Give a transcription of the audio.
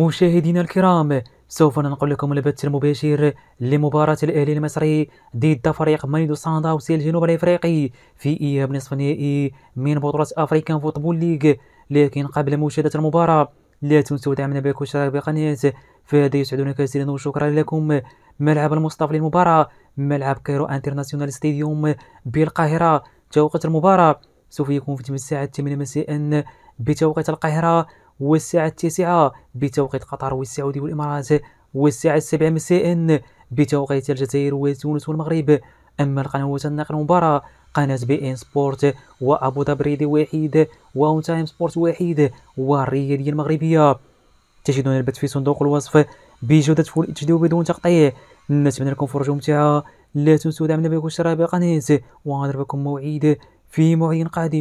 مشاهدينا الكرام سوف ننقل لكم البث المباشر لمباراة الأهلي المصري ضد فريق مانيدو سانداوس الجنوب الأفريقي في إياب نصف النهائي من بطولة أفريكان فوتبول ليغ لكن قبل مشاهدة المباراة لا تنسوا دعمنا بالاشتراك بقناة فهذا يسعدنا كثيرا وشكرا لكم ملعب المصطفى للمباراة ملعب كيرو انترناسيونال ستاديوم بالقاهرة توقيت المباراة سوف يكون في الساعة 8 مساء بتوقيت القاهرة والساعة التاسعة بتوقيت قطر والسعودية والإمارات والساعة السابعة مساء بتوقيت الجزائر وتونس والمغرب أما القنوات النقل المباراة قناة بي إن سبورت وأبو ظبي ريدي واحد وأون تايم سبورت واحد والريادية المغربية تجدون البث في صندوق الوصف بجودة فول اتش دي وبدون تقطيع نتمنى لكم فرجة ممتعة لا تنسوا دعمنا بكل شراء بالقناة ونضربكم موعد في موعد قادم